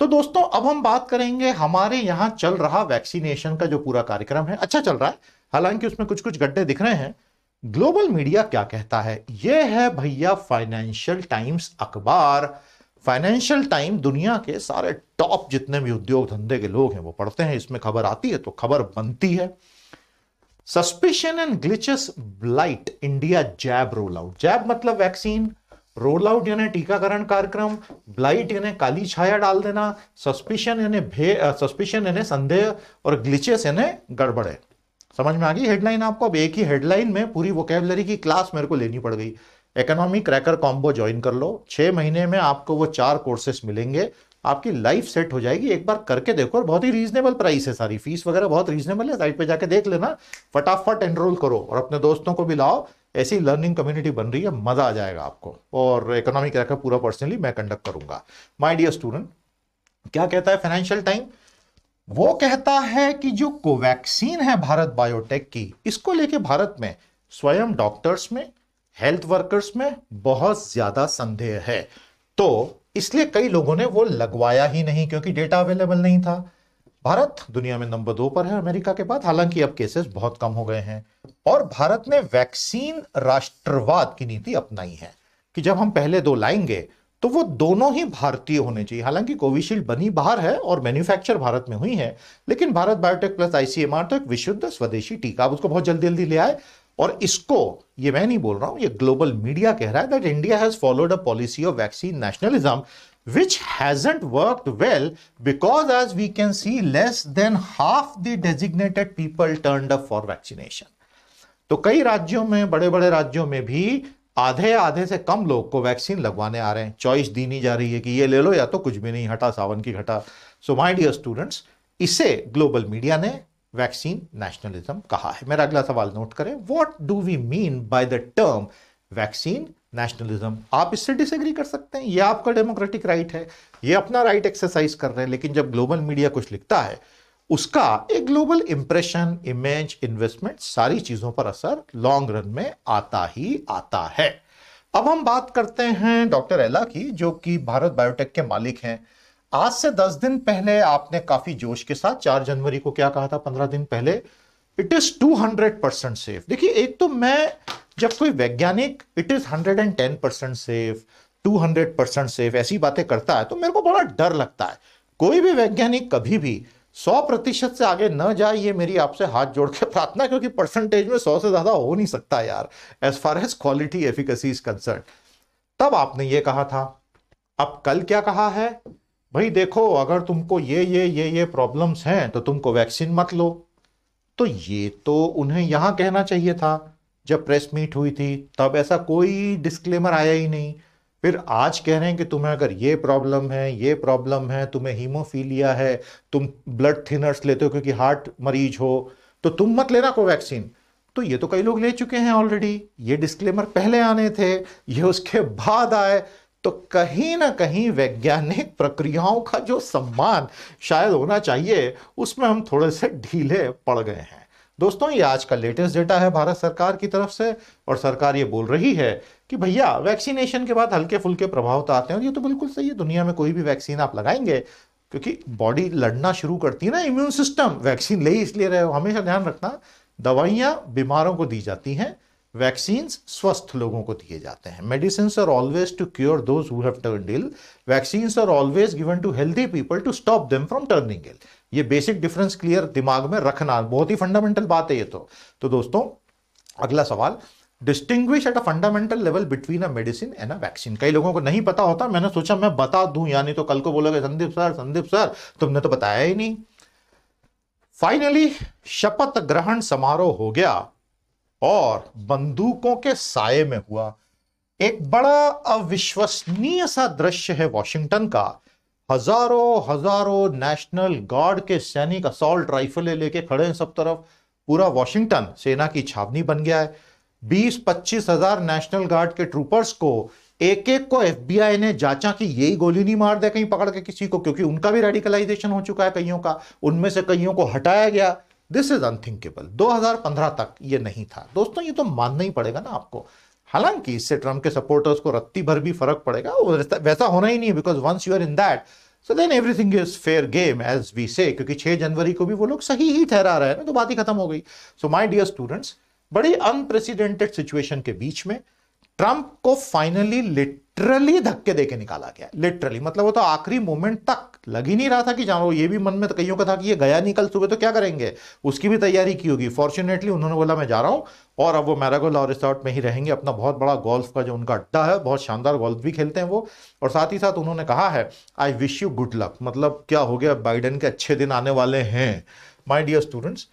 तो दोस्तों अब हम बात करेंगे हमारे यहाँ चल रहा वैक्सीनेशन का जो पूरा कार्यक्रम है अच्छा चल रहा है हालांकि उसमें कुछ कुछ गड्ढे दिख रहे हैं ग्लोबल मीडिया क्या कहता है यह है भैया फाइनेंशियल टाइम्स अखबार फाइनेंशियल टाइम दुनिया के सारे टॉप जितने भी उद्योग धंधे के लोग हैं वो पढ़ते हैं इसमें खबर आती है तो खबर बनती है suspicion and glitches blight India jab roll out jab मतलब वैक्सीन रोल आउट यानी टीकाकरण कार्यक्रम ब्लाइट यानी काली छाया डाल देना सस्पिशन यानी भे सस्पिशन यानी संदेह और ग्लिचेस यानी गड़बड़े समझ में आ गई हेडलाइन आपको अब एक ही हेडलाइन में पूरी वोकेबलरी की क्लास मेरे को लेनी पड़ गई इकोनॉमी क्रैकर कॉम्बो ज्वाइन कर लो छः महीने में आपको वो चार कोर्सेस मिलेंगे आपकी लाइफ सेट हो जाएगी एक बार करके देखो और बहुत ही रीजनेबल प्राइस है सारी फीस वगैरह बहुत रीजनेबल है साइट पे जाके देख लेना फटाफट एनरोल करो और अपने दोस्तों को भी लाओ ऐसी लर्निंग कम्युनिटी बन रही है मज़ा आ जाएगा आपको और इकोनॉमिक क्रैकर पूरा पर्सनली मैं कंडक्ट करूंगा माई डियर स्टूडेंट क्या कहता है फाइनेंशियल टाइम वो कहता है कि जो कोवैक्सीन है भारत बायोटेक की इसको लेके भारत में स्वयं डॉक्टर्स में हेल्थ वर्कर्स में बहुत ज्यादा संदेह है तो इसलिए कई लोगों ने वो लगवाया ही नहीं क्योंकि डेटा अवेलेबल नहीं था भारत दुनिया में नंबर दो पर है अमेरिका के बाद हालांकि अब केसेस बहुत कम हो गए हैं और भारत ने वैक्सीन राष्ट्रवाद की नीति अपनाई है कि जब हम पहले दो लाएंगे तो वो दोनों ही भारतीय होने चाहिए हालांकि कोविशील्ड बनी बाहर है और मैन्युफैक्चर भारत में हुई है लेकिन भारत बायोटेक प्लस आईसीएमआर तो एक विशुद्ध स्वदेशी टीका उसको बहुत जल्दी जल्दी ले आए और इसको ये मैं नहीं बोल रहा हूं ये ग्लोबल मीडिया कह रहा है that India has followed a policy of vaccine nationalism which hasn't work well because as we can see less than half the designated people turn up for vaccination तो कई राज्यों में बड़े बड़े राज्यों में भी आधे आधे से कम लोग को वैक्सीन लगवाने आ रहे हैं चॉइस दी नहीं जा रही है कि ये ले लो या तो कुछ भी नहीं हटा सावन की घटा सो माई डियर स्टूडेंट्स इसे ग्लोबल मीडिया ने वैक्सीन नेशनलिज्म कहा है मेरा अगला सवाल नोट करें what do we mean by the term vaccine nationalism आप इससे डिसएग्री कर सकते हैं ये आपका डेमोक्रेटिक राइट है ये अपना राइट एक्सरसाइज कर रहे हैं लेकिन जब ग्लोबल मीडिया कुछ लिखता है उसका एक ग्लोबल इंप्रेशन इमेज इन्वेस्टमेंट सारी चीज़ों पर असर लॉन्ग रन में आता ही आता है अब हम बात करते हैं डॉक्टर एला की जो कि भारत बायोटेक के मालिक हैं आज से दस दिन पहले आपने काफी जोश के साथ चार जनवरी को क्या कहा था पंद्रह दिन पहले it is two hundred percent safe देखिए एक तो मैं जब कोई वैज्ञानिक it is hundred and ten percent safe two hundred percent safe ऐसी बातें करता है तो मेरे को बड़ा डर लगता है कोई भी वैज्ञानिक कभी भी सौ प्रतिशत से आगे न जाए ये मेरी आपसे हाथ जोड़ के प्रार्थना क्योंकि परसेंटेज में सौ से ज्यादा हो नहीं सकता यार as far as quality efficacy is concern तब आपने ये कहा था अब कल क्या कहा है भाई देखो अगर तुमको ये ये ये ये प्रॉब्लम्स हैं तो तुमको वैक्सीन मत लो तो ये तो उन्हें यहाँ कहना चाहिए था जब प्रेस मीट हुई थी तब ऐसा कोई डिस्क्लेमर आया ही नहीं फिर आज कह रहे हैं कि तुम्हें अगर ये प्रॉब्लम है ये प्रॉब्लम है तुम्हें हीमोफीलिया है तुम ब्लड थिनर्स लेते हो क्योंकि हार्ट मरीज हो तो तुम मत लेना को वैक्सीन तो ये तो कई लोग ले चुके हैं ऑलरेडी ये डिस्क्लेमर पहले आने थे ये उसके बाद आए तो कहीं ना कहीं वैज्ञानिक प्रक्रियाओं का जो सम्मान शायद होना चाहिए उसमें हम थोड़े से ढीले पड़ गए हैं दोस्तों ये आज का लेटेस्ट डेटा है भारत सरकार की तरफ से और सरकार ये बोल रही है कि भैया वैक्सीनेशन के बाद हल्के फुल्के प्रभाव तो आते हैं और ये तो बिल्कुल सही है दुनिया में कोई भी वैक्सीन आप लगाएंगे क्योंकि बॉडी लड़ना शुरू करती है ना इम्यून सिस्टम वैक्सीन ले इसलिए रहे हो हमेशा ध्यान रखना दवाइयाँ बीमारों को दी जाती हैं वैक्सीन स्वस्थ लोगों को दिए जाते हैं medicine are always to cure those who have turn ill vaccine are always given to healthy people to stop them from turning ill ये बेसिक डिफरेंस क्लियर दिमाग में रखना बहुत ही फंडामेंटल बात है ये तो तो दोस्तों अगला सवाल distinguish at a fundamental level between a medicine and a vaccine कई लोगों को नहीं पता होता मैंने सोचा मैं बता दूं यानी तो कल को बोलोगे संदीप सर संदीप सर तुमने तो बताया ही नहीं फाइनली शपथ ग्रहण समारोह हो गया और बंदूकों के साय में हुआ एक बड़ा अविश्वसनीय सा दृश्य है वॉशिंगटन का हजारों हजारों नेशनल गार्ड के सैनिक असॉल्ट राइफलें लेके खड़े हैं सब तरफ पूरा वॉशिंगटन सेना की छावनी बन गया है बीस पच्चीस हजार नेशनल गार्ड के ट्रूपर्स को एक एक को एफबीआई ने जांचा कि यही गोली नहीं मार दे कहीं पकड़ के किसी को क्योंकि उनका भी रेडिकलाइजेशन हो चुका है कईयों का उनमें से कईयों को हटाया गया दिस इज अनथिंकेबल 2015 तक ये नहीं था दोस्तों ये तो मानना ही पड़ेगा ना आपको हालांकि इससे ट्रंप के सपोर्टर्स को रत्ती भर भी फर्क पड़ेगा वैसा होना ही नहीं because once you are in that so then everything is fair game as we say क्योंकि 6 जनवरी को भी वो लोग सही ही ठहरा रहे हैं ना तो बात ही खत्म हो गई सो माई डियर स्टूडेंट्स बड़ी अनप्रेसिडेंटेड सिचुएशन के बीच में ट्रंप को फाइनली लिटरली धक्के देके निकाला गया लिटरली मतलब वो तो आखिरी मोमेंट तक लग ही नहीं रहा था कि जानो ये भी मन में तो कईयों का था कि ये गया नहीं कल सुबह तो क्या करेंगे उसकी भी तैयारी की होगी फॉर्चुनेटली उन्होंने बोला मैं जा रहा हूँ और अब वो मैरागोला और रिसॉर्ट में ही रहेंगे अपना बहुत बड़ा गोल्फ का जो उनका अड्डा है बहुत शानदार गोल्फ भी खेलते हैं वो और साथ ही साथ उन्होंने कहा है I wish you good luck मतलब क्या हो गया बाइडन के अच्छे दिन आने वाले हैं माई डियर स्टूडेंट्स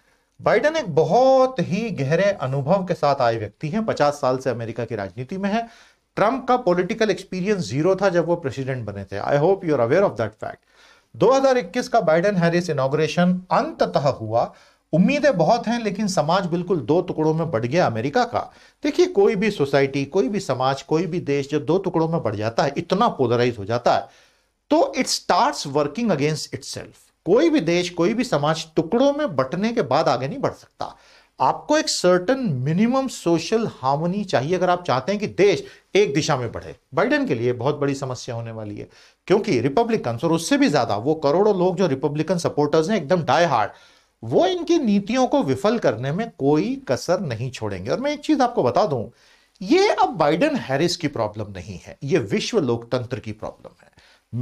बाइडन एक बहुत ही गहरे अनुभव के साथ आए व्यक्ति हैं पचास साल से अमेरिका की राजनीति में है ट्रंप का पॉलिटिकल एक्सपीरियंस जीरो था जब वो प्रेसिडेंट बने थे I hope you are aware of that fact 2021 का बाइडेन हैरिस इनाग्रेशन अंततः हुआ उम्मीदें बहुत हैं लेकिन समाज बिल्कुल दो टुकड़ों में बढ़ गया अमेरिका का देखिए कोई भी सोसाइटी कोई भी समाज कोई भी देश जब दो टुकड़ों में बढ़ जाता है इतना पोलराइज हो जाता है तो it start working against it कोई भी देश कोई भी समाज टुकड़ों में बटने के बाद आगे नहीं बढ़ सकता आपको एक सर्टन मिनिमम सोशल हार्मोनी चाहिए अगर आप चाहते हैं कि देश एक दिशा में बढ़े बाइडेन के लिए बहुत बड़ी समस्या होने वाली है क्योंकि रिपब्लिकन और उससे भी ज्यादा वो करोड़ों लोग जो रिपब्लिकन सपोर्टर्स हैं एकदम डाई हार्ड वो इनकी नीतियों को विफल करने में कोई कसर नहीं छोड़ेंगे और मैं एक चीज आपको बता दूं ये अब बाइडेन हैरिस की प्रॉब्लम नहीं है ये विश्व लोकतंत्र की प्रॉब्लम है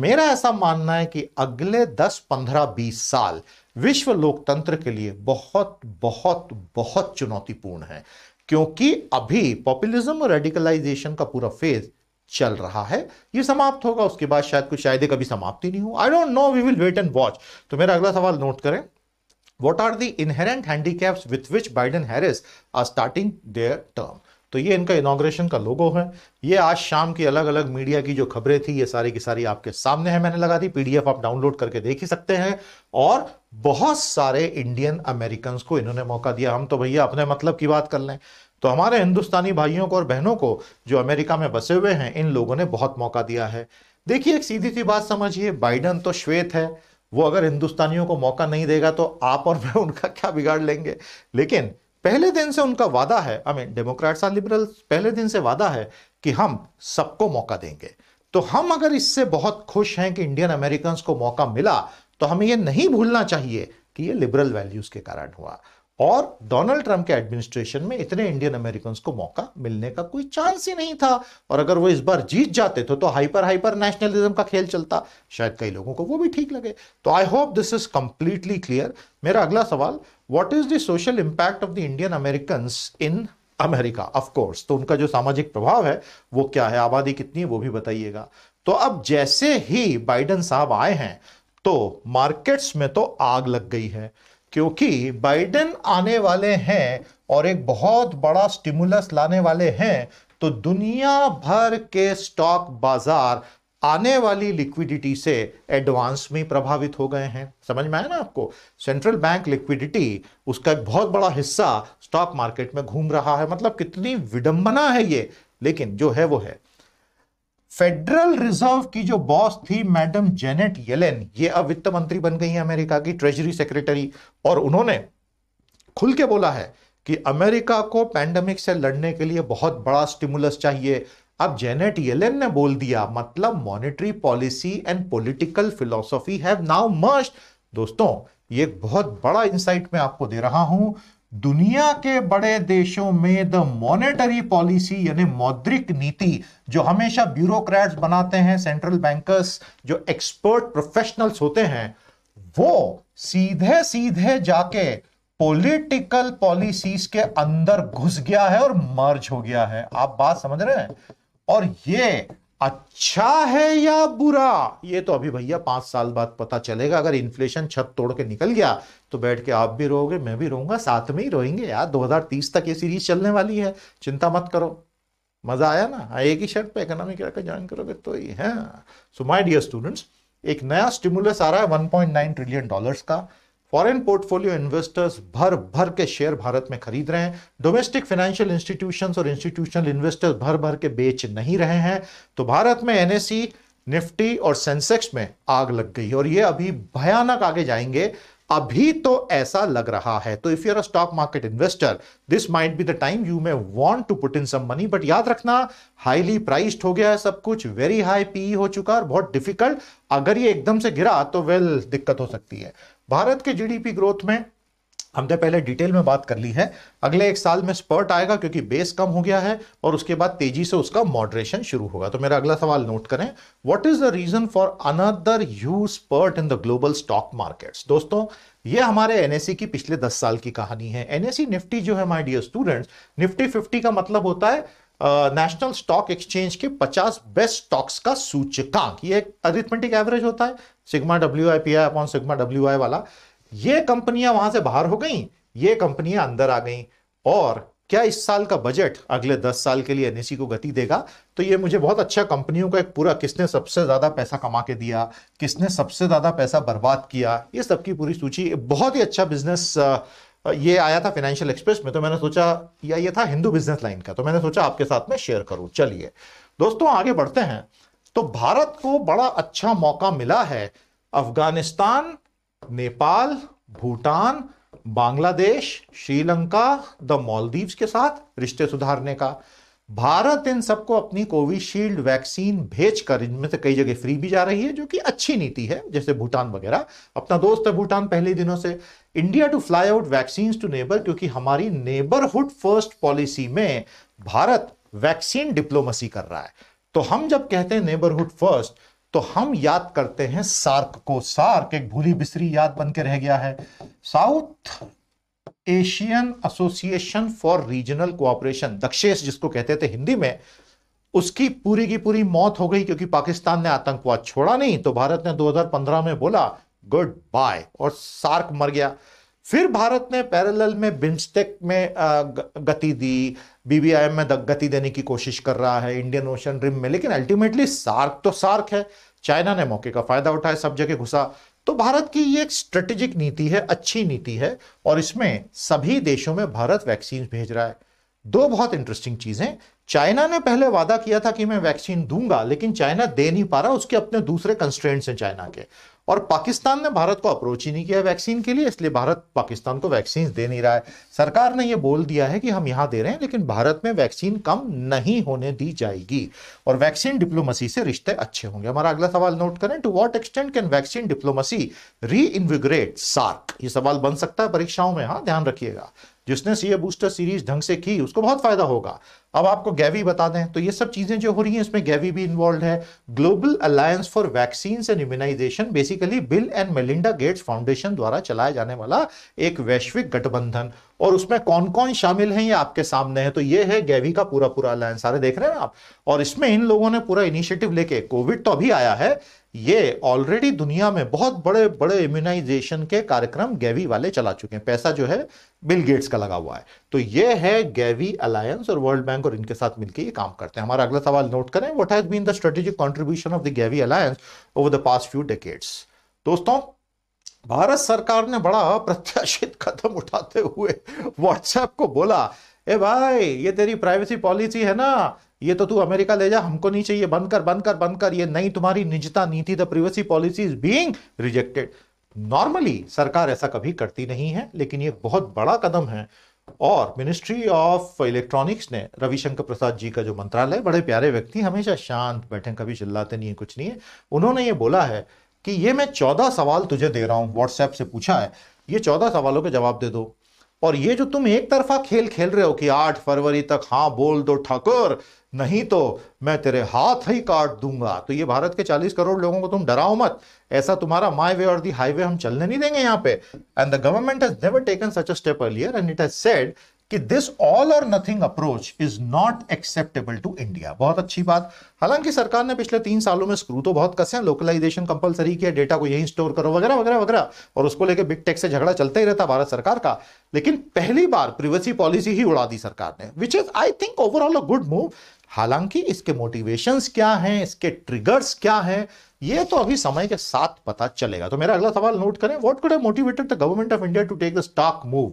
मेरा ऐसा मानना है कि अगले 10, 15, 20 साल विश्व लोकतंत्र के लिए बहुत बहुत बहुत चुनौतीपूर्ण है क्योंकि अभी पॉपुलिज्म और रेडिकलाइजेशन का पूरा फेज चल रहा है ये समाप्त होगा उसके बाद शायद कुछ शायद कभी समाप्त ही नहीं हो I don't know we will wait and watch तो मेरा अगला सवाल नोट करें what are the inherent handicaps with which Biden Harris are starting their term तो ये इनका इनाग्रेशन का लोगो है ये आज शाम की अलग अलग मीडिया की जो खबरें थी ये सारी की सारी आपके सामने है मैंने लगा दी पीडीएफ आप डाउनलोड करके देख ही सकते हैं और बहुत सारे इंडियन अमेरिकन को इन्होंने मौका दिया हम तो भैया अपने मतलब की बात कर लें तो हमारे हिंदुस्तानी भाइयों को और बहनों को जो अमेरिका में बसे हुए हैं इन लोगों ने बहुत मौका दिया है देखिए एक सीधी सी बात समझिए बाइडन तो श्वेत है वो अगर हिंदुस्तानियों को मौका नहीं देगा तो आप और मैं उनका क्या बिगाड़ लेंगे लेकिन पहले दिन से उनका वादा है आई मीन डेमोक्रेट्स और लिबरल्स पहले दिन से वादा है कि हम सबको मौका देंगे तो हम अगर इससे बहुत खुश हैं कि इंडियन अमेरिकन को मौका मिला तो हमें यह नहीं भूलना चाहिए कि यह लिबरल वैल्यूज के कारण हुआ और डोनाल्ड ट्रंप के एडमिनिस्ट्रेशन में इतने इंडियन अमेरिकन को मौका मिलने का कोई चांस ही नहीं था और अगर वो इस बार जीत जाते थे तो हाइपर हाइपर नेशनलिज्म का खेल चलता शायद कई लोगों को वो भी ठीक लगे तो I hope this is completely clear मेरा अगला सवाल what is the social impact of the Indian American in America of course तो उनका जो सामाजिक प्रभाव है वो क्या है आबादी कितनी है वो भी बताइएगा तो अब जैसे ही बाइडन साहब आए हैं तो मार्केट्स में तो आग लग गई है क्योंकि बाइडन आने वाले हैं और एक बहुत बड़ा स्टिमुलस लाने वाले हैं तो दुनिया भर के स्टॉक बाजार आने वाली लिक्विडिटी से एडवांस में प्रभावित हो गए हैं समझ में आया ना आपको सेंट्रल बैंक लिक्विडिटी उसका एक बहुत बड़ा हिस्सा स्टॉक मार्केट में घूम रहा है मतलब कितनी विडंबना है ये लेकिन जो है वो है फेडरल रिजर्व की जो बॉस थी मैडम जेनेट येलेन ये अब वित्त मंत्री बन गई है अमेरिका की ट्रेजरी सेक्रेटरी और उन्होंने खुल के बोला है कि अमेरिका को पैंडमिक से लड़ने के लिए बहुत बड़ा स्टिमुलस चाहिए अब जेनेट येलेन ने बोल दिया मतलब monetary policy and political philosophy have now merge दोस्तों ये बहुत बड़ा इंसाइट मैं आपको दे रहा हूं दुनिया के बड़े देशों में द मॉनेटरी पॉलिसी यानी मौद्रिक नीति जो हमेशा ब्यूरोक्रेट्स बनाते हैं सेंट्रल बैंकर्स जो एक्सपर्ट प्रोफेशनल्स होते हैं वो सीधे सीधे जाके पॉलिटिकल पॉलिसीज के अंदर घुस गया है और मर्ज हो गया है आप बात समझ रहे हैं और ये अच्छा है या बुरा ये तो अभी भैया पांच साल बाद पता चलेगा अगर इन्फ्लेशन छत तोड़ के निकल गया तो बैठ के आप भी रोगे मैं भी रोऊंगा साथ में ही रोएंगे यार 2030 तक ये सीरीज चलने वाली है चिंता मत करो मजा आया ना हाँ, एक ही शर्ट पे क्या ज्वाइन करोगे तो ही है सो माई डियर स्टूडेंट्स एक नया स्टिमुलस आ रहा है वन ट्रिलियन डॉलर का फॉरेन पोर्टफोलियो इन्वेस्टर्स भर भर के शेयर भारत में खरीद रहे हैं डोमेस्टिक फाइनेंशियल इंस्टीट्यूशंस और इंस्टीट्यूशनल इन्वेस्टर्स भर भर के बेच नहीं रहे हैं तो भारत में एनएससी निफ्टी और सेंसेक्स में आग लग गई और ये अभी भयानक आगे जाएंगे अभी तो ऐसा लग रहा है तो if you're a stock market investor this might be the time you may want to put in some money but याद रखना हाईली प्राइस्ड हो गया है सब कुछ वेरी हाई पीई हो चुका है और बहुत डिफिकल्ट अगर ये एकदम से गिरा तो वेल well, दिक्कत हो सकती है भारत के जीडीपी ग्रोथ में हमने पहले डिटेल में बात कर ली है अगले एक साल में स्पर्ट आएगा क्योंकि बेस कम हो गया है और उसके बाद तेजी से उसका मॉडरेशन शुरू होगा तो मेरा अगला सवाल नोट करें what is the reason for another you spurt in the global stock markets दोस्तों ये हमारे एनएससी की पिछले दस साल की कहानी है एनएससी निफ्टी जो है my dear students Nifty fifty का मतलब होता है नेशनल स्टॉक एक्सचेंज के 50 बेस्ट स्टॉक्स का सूचकांक ये एक अरिथमेटिक एवरेज होता है sigma W I P I upon sigma W I वाला ये कंपनियां वहां से बाहर हो गई ये कंपनियां अंदर आ गई और क्या इस साल का बजट अगले दस साल के लिए एनएसी e को गति देगा तो ये मुझे बहुत अच्छा कंपनियों का एक पूरा किसने सबसे ज़्यादा पैसा कमा के दिया किसने सबसे ज़्यादा पैसा बर्बाद किया ये सब की पूरी सूची बहुत ही अच्छा बिजनेस ये आया था फाइनेंशियल एक्सप्रेस में तो मैंने सोचा या ये था हिंदू बिजनेस लाइन का तो मैंने सोचा आपके साथ में शेयर करूँ चलिए दोस्तों आगे बढ़ते हैं तो भारत को बड़ा अच्छा मौका मिला है अफगानिस्तान नेपाल भूटान बांग्लादेश श्रीलंका द मालदीव्स के साथ रिश्ते सुधारने का भारत इन सबको अपनी कोविशील्ड वैक्सीन भेजकर इनमें से कई जगह फ्री भी जा रही है जो कि अच्छी नीति है जैसे भूटान वगैरह अपना दोस्त है भूटान पहले दिनों से India to fly out vaccine to neighbour क्योंकि हमारी नेबरहुड फर्स्ट पॉलिसी में भारत वैक्सीन डिप्लोमेसी कर रहा है तो हम जब कहते हैं नेबरहुड फर्स्ट तो हम याद करते हैं सार्क को सार्क एक भूली बिसरी याद बन के रह गया है South Asian Association for Regional Cooperation Dakshesh जिसको कहते थे हिंदी में उसकी पूरी की पूरी मौत हो गई क्योंकि पाकिस्तान ने आतंकवाद छोड़ा नहीं तो भारत ने 2015 में बोला गुड बाय और सार्क मर गया फिर भारत ने पैरेलल में बिम्स्टेक में गति दी बीबीआईएम में गति देने की कोशिश कर रहा है इंडियन ओशन रिम में लेकिन अल्टीमेटली सार्क तो सार्क है चाइना ने मौके का फायदा उठाया सब जगह घुसा तो भारत की ये एक स्ट्रेटेजिक नीति है अच्छी नीति है और इसमें सभी देशों में भारत वैक्सीन भेज रहा है दो बहुत इंटरेस्टिंग चीजें चाइना ने पहले वादा किया था कि मैं वैक्सीन दूंगा लेकिन चाइना दे नहीं पा रहा उसके अपने दूसरे कंस्ट्रेंट्स हैं चाइना के और पाकिस्तान ने भारत को अप्रोच ही नहीं किया वैक्सीन के लिए इसलिए भारत पाकिस्तान को वैक्सीन दे नहीं रहा है सरकार ने यह बोल दिया है कि हम यहां दे रहे हैं लेकिन भारत में वैक्सीन कम नहीं होने दी जाएगी और वैक्सीन डिप्लोमेसी से रिश्ते अच्छे होंगे हमारा अगला सवाल नोट करें to what extent can vaccine diplomacy reinvigorate SAARC ये सवाल बन सकता है परीक्षाओं में हाँ ध्यान रखिएगा जिसने सी बूस्टर सीरीज ढंग से की उसको बहुत फायदा होगा अब आपको गैवी बता दें तो ये सब चीजें जो हो रही हैं इसमें गैवी भी इन्वॉल्व है Global Alliance for Vaccine and Immunization basically Bill and Melinda Gates Foundation द्वारा चलाया जाने वाला एक वैश्विक गठबंधन और उसमें कौन कौन शामिल हैं ये आपके सामने है तो ये है गैवी का पूरा पूरा अलायंस सारे देख रहे हैं आप और इसमें इन लोगों ने पूरा इनिशिएटिव लेके कोविड तो अभी आया है ये ऑलरेडी दुनिया में बहुत बड़े बड़े इम्यूनाइजेशन के कार्यक्रम गैवी वाले चला चुके हैं पैसा जो है बिल गेट्स का लगा हुआ है तो ये है गैवी अलायंस और वर्ल्ड बैंक और इनके साथ मिलकर ये काम करते हैं हमारा अगला सवाल नोट करें what has been the strategic contribution of the Gavi alliance over the past few decades दोस्तों भारत सरकार ने बड़ा अप्रत्याशित [laughs] कदम उठाते हुए व्हाट्सएप को बोला ए भाई ये तेरी प्राइवेसी पॉलिसी है ना ये तो तू अमेरिका ले जा हमको नहीं चाहिए बंद कर बंद कर बंद कर ये नहीं तुम्हारी निजता नीति the privacy policy is being rejected normally सरकार ऐसा कभी करती नहीं है लेकिन ये बहुत बड़ा कदम है और मिनिस्ट्री ऑफ इलेक्ट्रॉनिक्स ने रविशंकर प्रसाद जी का जो मंत्रालय बड़े प्यारे व्यक्ति हमेशा शांत बैठे कभी चिल्लाते नहीं है कुछ नहीं है उन्होंने ये बोला है कि ये मैं चौदह सवाल तुझे दे रहा हूँ व्हाट्सएप से पूछा है ये चौदह सवालों के जवाब दे दो और ये जो तुम एक तरफा खेल खेल रहे हो कि आठ फरवरी तक हाँ बोल दो ठाकुर नहीं तो मैं तेरे हाथ ही काट दूंगा तो ये भारत के 40 करोड़ लोगों को तुम डराओ मत ऐसा तुम्हारा माई वे और दी हाईवे हम चलने नहीं देंगे यहाँ पे and the government has never taken such a step earlier and it has said कि this all or nothing approach is not acceptable to India बहुत अच्छी बात हालांकि सरकार ने पिछले तीन सालों में स्क्रू तो बहुत कसे हैं लोकलाइजेशन कंपलसरी किया डेटा को यहीं स्टोर करो वगैरह वगैरह वगैरह और उसको लेकर बिग टेक से झगड़ा चलता ही रहता भारत सरकार का लेकिन पहली बार प्रिवेसी पॉलिसी ही उड़ा दी सरकार ने which is I think overall a good move हालांकि इसके मोटिवेशंस क्या हैं इसके ट्रिगर्स क्या हैं ये तो अभी समय के साथ पता चलेगा तो मेरा अगला सवाल नोट करें what could have motivated the government of India to take the stock move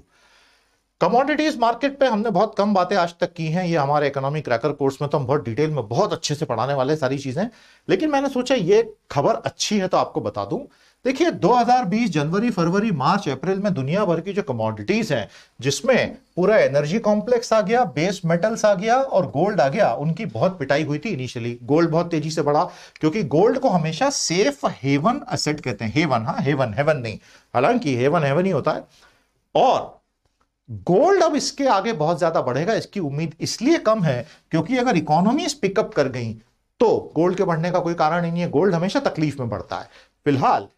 commodities market पे हमने बहुत कम बातें आज तक की हैं ये हमारे इकोनॉमिक क्रैकर कोर्स में तो हम बहुत डिटेल में बहुत अच्छे से पढ़ाने वाले सारी चीजें लेकिन मैंने सोचा ये खबर अच्छी है तो आपको बता दूं देखिए 2020 जनवरी फरवरी मार्च अप्रैल में दुनिया भर की जो कमोडिटीज हैं जिसमें पूरा एनर्जी कॉम्प्लेक्स आ गया बेस मेटल्स आ गया और गोल्ड आ गया उनकी बहुत पिटाई हुई थी इनिशियली गोल्ड बहुत तेजी से बढ़ा क्योंकि गोल्ड को हमेशा सेफ हेवन असेट कहते हैं हेवन हाँ हेवन हेवन नहीं हालांकि हेवन हेवन ही होता है और गोल्ड अब इसके आगे बहुत ज्यादा बढ़ेगा इसकी उम्मीद इसलिए कम है क्योंकि अगर इकोनॉमीज पिकअप कर गई तो गोल्ड के बढ़ने का कोई कारण नहीं है गोल्ड हमेशा तकलीफ में बढ़ता है फिलहाल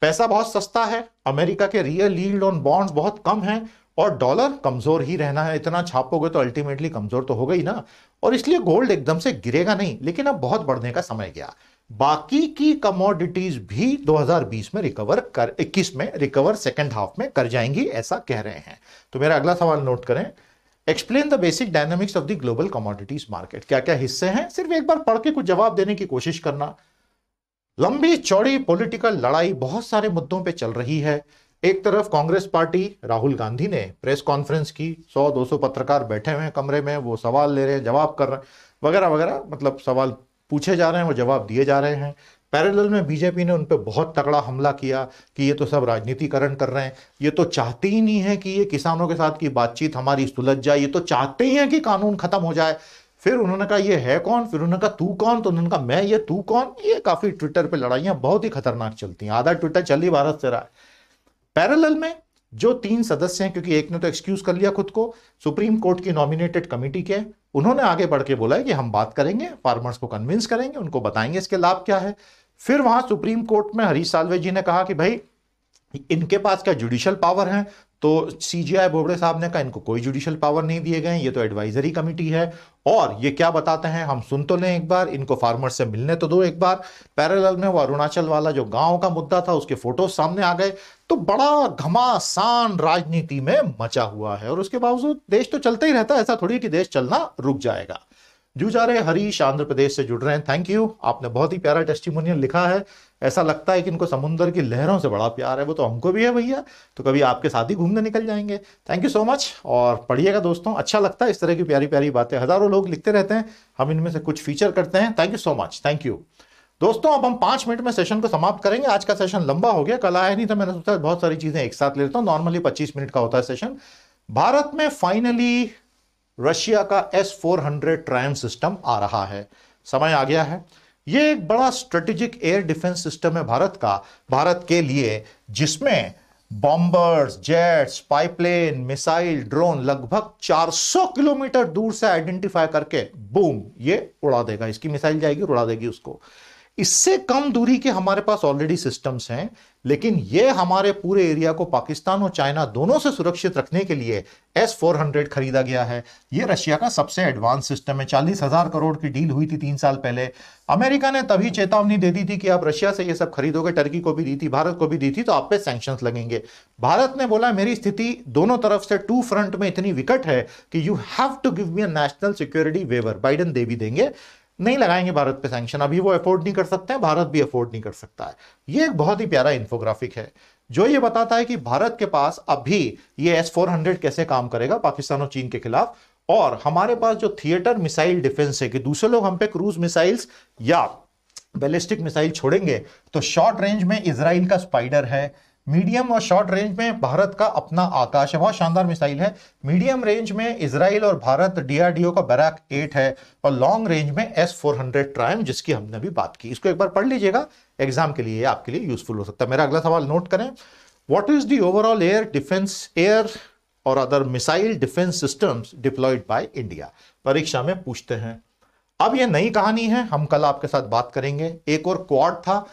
पैसा बहुत सस्ता है अमेरिका के रियल लील्ड ऑन बॉन्ड्स बहुत कम है और डॉलर कमजोर ही रहना है इतना छापोगे तो अल्टीमेटली कमजोर तो हो गई ना और इसलिए गोल्ड एकदम से गिरेगा नहीं लेकिन अब बहुत बढ़ने का समय गया बाकी की कमोडिटीज भी 2020 में रिकवर कर 21 में रिकवर सेकेंड हाफ में कर जाएंगी ऐसा कह रहे हैं तो मेरा अगला सवाल नोट करें explain the basic dynamics of the global commodities market क्या क्या हिस्से हैं सिर्फ एक बार पढ़ के कुछ जवाब देने की कोशिश करना लंबी चौड़ी पॉलिटिकल लड़ाई बहुत सारे मुद्दों पे चल रही है एक तरफ कांग्रेस पार्टी राहुल गांधी ने प्रेस कॉन्फ्रेंस की 100-200 पत्रकार बैठे हुए हैं कमरे में वो सवाल ले रहे हैं जवाब कर रहे हैं वगैरह वगैरह मतलब सवाल पूछे जा रहे हैं वो जवाब दिए जा रहे हैं पैरेलल में बीजेपी ने उन पर बहुत तगड़ा हमला किया कि ये तो सब राजनीतिकरण कर रहे हैं ये तो चाहते ही नहीं है कि ये किसानों के साथ की बातचीत हमारी सुलझ जाए ये तो चाहते ही हैं कि कानून खत्म हो जाए फिर उन्होंने कहा ये है कौन फिर उन्होंने कहा तू कौन तो उन्होंने कहा मैं ये तू कौन ये काफ़ी ट्विटर पर लड़ाइयां बहुत ही खतरनाक चलती हैं आधा ट्विटर चल ही भारत से रहा है पैरल में जो तीन सदस्य हैं क्योंकि एक ने तो एक्सक्यूज कर लिया खुद को सुप्रीम कोर्ट की नॉमिनेटेड कमेटी के उन्होंने आगे बढ़ के बोला है कि हम बात करेंगे फार्मर्स को कन्विंस करेंगे उनको बताएंगे इसके लाभ क्या है फिर वहां सुप्रीम कोर्ट में हरीश सालवे जी ने कहा कि भाई इनके पास क्या जुडिशियल पावर है तो सीजीआई बोबड़े साहब ने कहा इनको कोई जुडिशियल पावर नहीं दिए गए ये तो एडवाइजरी कमिटी है और ये क्या बताते हैं हम सुन तो लें एक बार इनको फार्मर से मिलने तो दो एक बार पैरेलल में वो अरुणाचल वाला जो गांव का मुद्दा था उसके फोटो सामने आ गए तो बड़ा घमासान राजनीति में मचा हुआ है और उसके बावजूद देश तो चलता ही रहता है ऐसा थोड़ी कि देश चलना रुक जाएगा जू जा रहे हरीश आंध्र प्रदेश से जुड़ रहे हैं थैंक यू आपने बहुत ही प्यारा टेस्टिमोनियल लिखा है ऐसा लगता है कि इनको समुंदर की लहरों से बड़ा प्यार है वो तो हमको भी है भैया तो कभी आपके साथ ही घूमने निकल जाएंगे थैंक यू सो मच और पढ़िएगा दोस्तों अच्छा लगता है इस तरह की प्यारी प्यारी बातें हज़ारों लोग लिखते रहते हैं हम इनमें से कुछ फीचर करते हैं thank you so much thank you दोस्तों अब हम पांच मिनट में सेशन को समाप्त करेंगे आज का सेशन लंबा हो गया कल आया नहीं था मैंने सोचा बहुत सारी चीज़ें एक साथ लेता हूँ नॉर्मली पच्चीस मिनट का होता है सेशन भारत में फाइनली रशिया का S four hundred Triumf system आ रहा है समय आ गया है ये एक बड़ा स्ट्रेटेजिक एयर डिफेंस सिस्टम है भारत का भारत के लिए जिसमें bombers jets pipeline missile drone लगभग 400 किलोमीटर दूर से आइडेंटिफाई करके बूम ये उड़ा देगा इसकी मिसाइल जाएगी उड़ा देगी उसको इससे कम दूरी के हमारे पास ऑलरेडी सिस्टम्स हैं लेकिन ये हमारे पूरे एरिया को पाकिस्तान और चाइना दोनों से सुरक्षित रखने के लिए एस फोर हंड्रेड खरीदा गया है ये रशिया का सबसे एडवांस सिस्टम है चालीस हजार करोड़ की डील हुई थी तीन साल पहले अमेरिका ने तभी चेतावनी दे दी थी कि आप रशिया से यह सब खरीदोगे टर्की को भी दी थी भारत को भी दी थी तो आप पे सैंक्शन लगेंगे भारत ने बोला मेरी स्थिति दोनों तरफ से टू फ्रंट में इतनी विकट है कि you have to give me a national security waiver Biden दे भी देंगे नहीं लगाएंगे भारत पे सैंक्शन अभी वो अफोर्ड नहीं कर सकते हैं भारत भी अफोर्ड नहीं कर सकता है ये एक बहुत ही प्यारा इंफोग्राफिक है जो ये बताता है कि भारत के पास अभी ये एस फोर हंड्रेड कैसे काम करेगा पाकिस्तान और चीन के खिलाफ और हमारे पास जो थिएटर मिसाइल डिफेंस है कि दूसरे लोग हम पे क्रूज मिसाइल्स या बैलिस्टिक मिसाइल छोड़ेंगे तो शॉर्ट रेंज में इसराइल का स्पाइडर है मीडियम और शॉर्ट रेंज में भारत का अपना आकाश है बहुत शानदार मिसाइल है मीडियम रेंज में इसराइल और भारत डीआरडीओ का बैराक एट है और लॉन्ग रेंज में एस फोर हंड्रेड ट्रायम जिसकी हमने भी बात की इसको एक बार पढ़ लीजिएगा एग्जाम के लिए आपके लिए यूजफुल हो सकता है मेरा अगला सवाल नोट करें what is the overall air defence air और other missile defence systems deployed by India परीक्षा में पूछते हैं अब ये नई कहानी है हम कल आपके साथ बात करेंगे एक और क्वाड था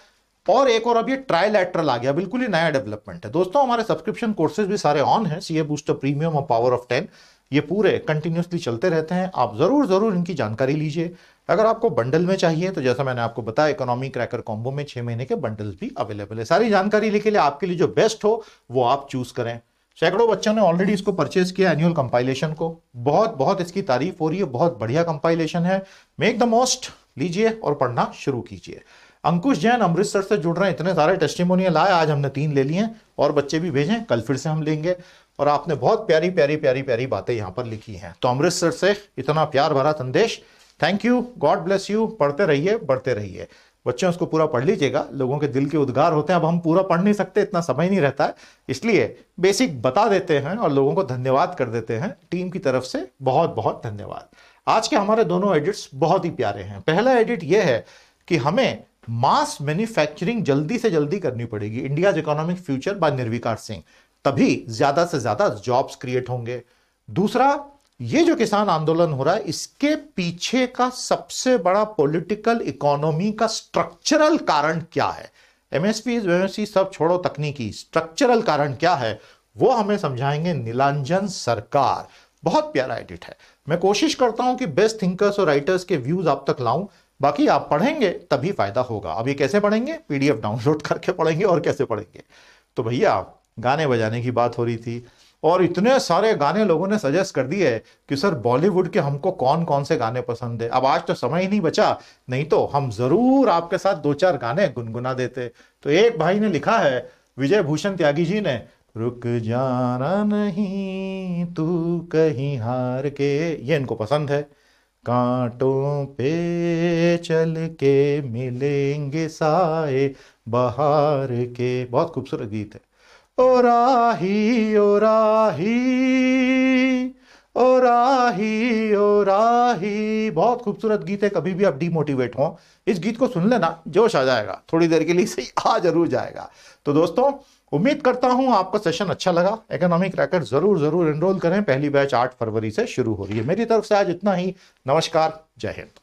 और एक और अब ये एट्रल आ गया बिल्कुल ही नया डेवलपमेंट है दोस्तों हमारे सब्सक्रिप्शन कोर्सेज भी सारे ऑन हैं सीए बूस्टर प्रीमियम और पावर ऑफ टेन ये पूरे कंटिन्यूसली चलते रहते हैं आप ज़रूर ज़रूर इनकी जानकारी लीजिए अगर आपको बंडल में चाहिए तो जैसा मैंने आपको बताया इकोनॉमी क्रैकर कॉम्बो में छह महीने के बंडल्स भी अवेलेबल है सारी जानकारी लेके लिए आपके लिए जो बेस्ट हो वो आप चूज़ करें सैकड़ों बच्चों ने ऑलरेडी इसको परचेज किया एनुअल कंपाइलेशन को बहुत बहुत इसकी तारीफ हो रही है बहुत बढ़िया कंपाइलेशन है मेक द मोस्ट लीजिए और पढ़ना शुरू कीजिए अंकुश जैन अमृतसर से जुड़ रहे हैं इतने सारे टेस्टिमोनियल आए आज हमने तीन ले लिए हैं और बच्चे भी भेजें कल फिर से हम लेंगे और आपने बहुत प्यारी प्यारी प्यारी प्यारी बातें यहाँ पर लिखी हैं तो अमृतसर से इतना प्यार भरा संदेश thank you God bless you पढ़ते रहिए बढ़ते रहिए बच्चे उसको पूरा पढ़ लीजिएगा लोगों के दिल के उद्गार होते हैं अब हम पूरा पढ़ नहीं सकते इतना समय नहीं रहता है इसलिए बेसिक बता देते हैं और लोगों को धन्यवाद कर देते हैं टीम की तरफ से बहुत बहुत धन्यवाद आज के हमारे दोनों एडिट्स बहुत ही प्यारे हैं पहला एडिट ये है कि हमें मास मैन्युफैक्चरिंग जल्दी से जल्दी करनी पड़ेगी इंडियाज इकोनॉमिक फ्यूचर बाय निर्विकार सिंह तभी ज्यादा से ज्यादा जॉब्स क्रिएट होंगे दूसरा ये जो किसान आंदोलन हो रहा है इसके पीछे का सबसे बड़ा पॉलिटिकल इकोनॉमी का स्ट्रक्चरल कारण क्या है एमएसपी सब छोड़ो तकनीकी स्ट्रक्चरल कारण क्या है वो हमें समझाएंगे नीलांजन सरकार बहुत प्यारा एडिट है मैं कोशिश करता हूं कि बेस्ट थिंकर्स और राइटर्स के व्यूज आप तक लाऊं बाकी आप पढ़ेंगे तभी फ़ायदा होगा अभी कैसे पढ़ेंगे पीडीएफ डाउनलोड करके पढ़ेंगे और कैसे पढ़ेंगे तो भैया गाने बजाने की बात हो रही थी और इतने सारे गाने लोगों ने सजेस्ट कर दिए कि सर बॉलीवुड के हमको कौन कौन से गाने पसंद है अब आज तो समय ही नहीं बचा नहीं तो हम ज़रूर आपके साथ दो चार गाने गुनगुना देते तो एक भाई ने लिखा है विजय भूषण त्यागी जी ने रुक जाना नहीं तू कहीं हार के ये इनको पसंद है कांटों पे चल के मिलेंगे साए बहार के बहुत खूबसूरत गीत है ओ राही ओ राही ओ राही ओ राही बहुत खूबसूरत गीत है कभी भी आप डीमोटिवेट हो इस गीत को सुन लेना जोश आ जाएगा थोड़ी देर के लिए सही आ जरूर जाएगा तो दोस्तों उम्मीद करता हूं आपका सेशन अच्छा लगा इकोनॉमिक रैकेट जरूर जरूर एनरोल करें पहली बैच 8 फरवरी से शुरू हो रही है मेरी तरफ से आज इतना ही नमस्कार जय हिंद